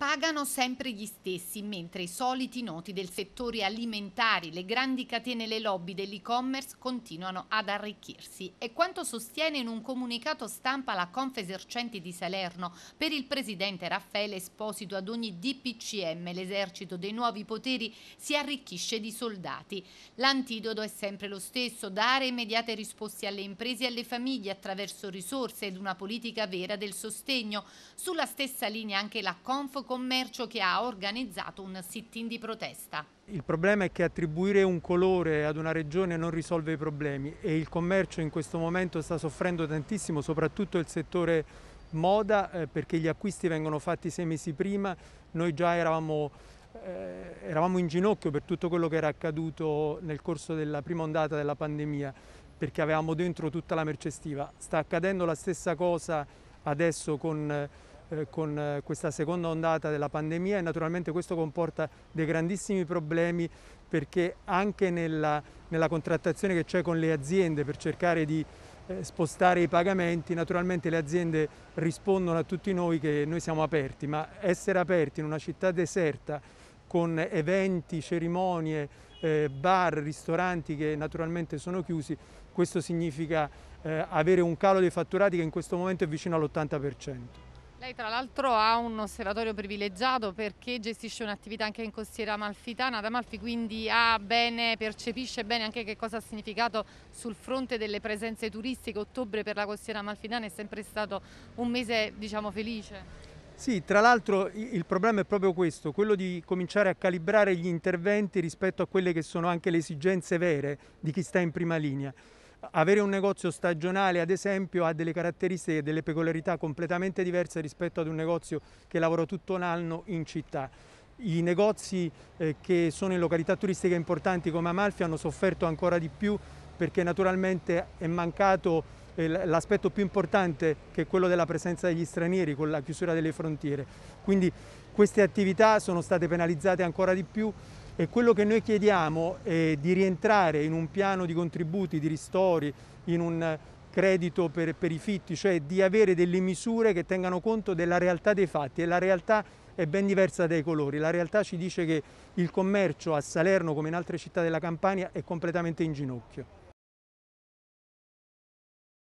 pagano sempre gli stessi, mentre i soliti noti del settore alimentare, le grandi catene e le lobby dell'e-commerce continuano ad arricchirsi. È quanto sostiene in un comunicato stampa la Confesercenti di Salerno per il presidente Raffaele Esposito ad ogni DPCM l'esercito dei nuovi poteri si arricchisce di soldati. L'antidoto è sempre lo stesso, dare immediate risposte alle imprese e alle famiglie attraverso risorse ed una politica vera del sostegno. Sulla stessa linea anche la Confo commercio che ha organizzato un sit-in di protesta. Il problema è che attribuire un colore ad una regione non risolve i problemi e il commercio in questo momento sta soffrendo tantissimo, soprattutto il settore moda eh, perché gli acquisti vengono fatti sei mesi prima, noi già eravamo, eh, eravamo in ginocchio per tutto quello che era accaduto nel corso della prima ondata della pandemia perché avevamo dentro tutta la merce estiva. Sta accadendo la stessa cosa adesso con... Eh, eh, con eh, questa seconda ondata della pandemia e naturalmente questo comporta dei grandissimi problemi perché anche nella, nella contrattazione che c'è con le aziende per cercare di eh, spostare i pagamenti, naturalmente le aziende rispondono a tutti noi che noi siamo aperti, ma essere aperti in una città deserta con eventi, cerimonie, bar, ristoranti che naturalmente sono chiusi, questo significa avere un calo dei fatturati che in questo momento è vicino all'80%. Lei tra l'altro ha un osservatorio privilegiato perché gestisce un'attività anche in costiera amalfitana, ad Amalfi quindi bene, percepisce bene anche che cosa ha significato sul fronte delle presenze turistiche, ottobre per la costiera amalfitana è sempre stato un mese diciamo felice. Sì, tra l'altro il problema è proprio questo, quello di cominciare a calibrare gli interventi rispetto a quelle che sono anche le esigenze vere di chi sta in prima linea. Avere un negozio stagionale, ad esempio, ha delle caratteristiche, e delle peculiarità completamente diverse rispetto ad un negozio che lavora tutto l'anno in città. I negozi eh, che sono in località turistiche importanti come Amalfi hanno sofferto ancora di più perché naturalmente è mancato eh, l'aspetto più importante che è quello della presenza degli stranieri con la chiusura delle frontiere. Quindi queste attività sono state penalizzate ancora di più e quello che noi chiediamo è di rientrare in un piano di contributi, di ristori, in un credito per, per i fitti, cioè di avere delle misure che tengano conto della realtà dei fatti e la realtà è ben diversa dai colori. La realtà ci dice che il commercio a Salerno, come in altre città della Campania, è completamente in ginocchio.